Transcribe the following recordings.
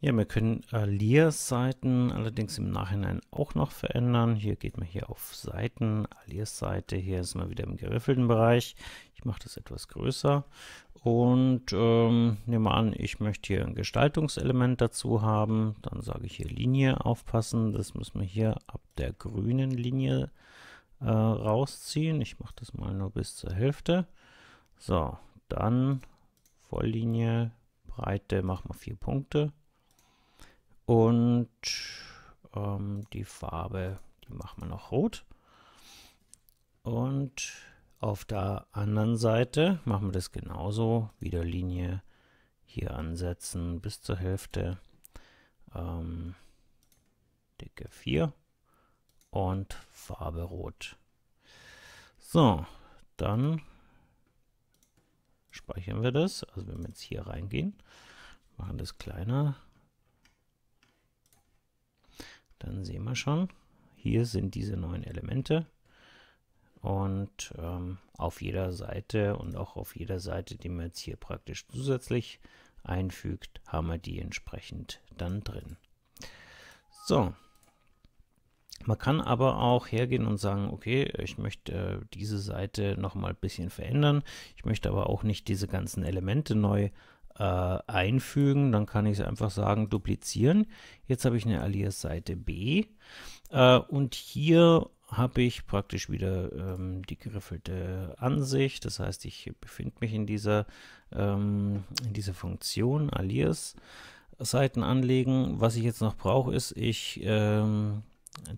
Ja, wir können äh, Alias-Seiten allerdings im Nachhinein auch noch verändern. Hier geht man hier auf Seiten, Alias-Seite. Hier ist man wieder im geriffelten Bereich. Ich mache das etwas größer. Und ähm, nehme mal an, ich möchte hier ein Gestaltungselement dazu haben. Dann sage ich hier Linie aufpassen. Das müssen wir hier ab der grünen Linie äh, rausziehen. Ich mache das mal nur bis zur Hälfte. So, dann Volllinie, Breite, machen wir vier Punkte. Und ähm, die Farbe, die machen wir noch rot. Und auf der anderen Seite machen wir das genauso. Wieder Linie hier ansetzen bis zur Hälfte. Ähm, Dicke 4 und Farbe rot. So, dann speichern wir das. Also wenn wir jetzt hier reingehen, machen das kleiner, dann sehen wir schon, hier sind diese neuen Elemente und ähm, auf jeder Seite und auch auf jeder Seite, die man jetzt hier praktisch zusätzlich einfügt, haben wir die entsprechend dann drin. So, man kann aber auch hergehen und sagen, okay, ich möchte äh, diese Seite nochmal ein bisschen verändern. Ich möchte aber auch nicht diese ganzen Elemente neu äh, einfügen. Dann kann ich es einfach sagen, duplizieren. Jetzt habe ich eine Alias-Seite B. Äh, und hier habe ich praktisch wieder ähm, die geriffelte Ansicht. Das heißt, ich befinde mich in dieser, ähm, in dieser Funktion alias Seiten anlegen. Was ich jetzt noch brauche, ist, ich ähm,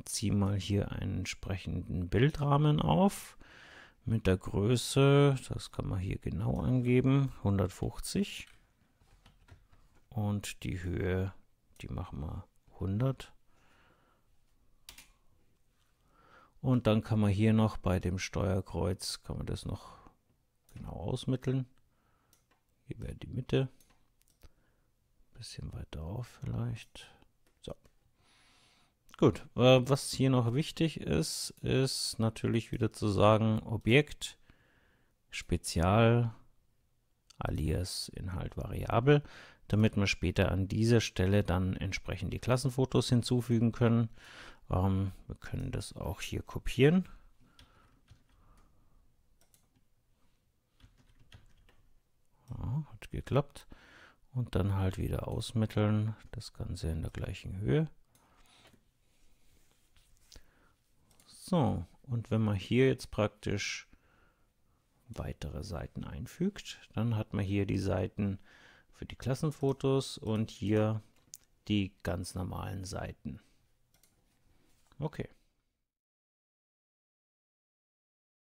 ziehe mal hier einen entsprechenden Bildrahmen auf mit der Größe, das kann man hier genau angeben, 150 und die Höhe, die machen wir 100. Und dann kann man hier noch bei dem Steuerkreuz, kann man das noch genau ausmitteln. Hier wäre die Mitte. Ein bisschen weiter auf vielleicht. So. Gut, äh, was hier noch wichtig ist, ist natürlich wieder zu sagen, Objekt, Spezial, alias Inhalt variabel, damit wir später an dieser Stelle dann entsprechend die Klassenfotos hinzufügen können. Ähm, wir können das auch hier kopieren. Ja, hat geklappt. Und dann halt wieder ausmitteln, das Ganze in der gleichen Höhe. So, und wenn wir hier jetzt praktisch weitere Seiten einfügt. Dann hat man hier die Seiten für die Klassenfotos und hier die ganz normalen Seiten. Okay.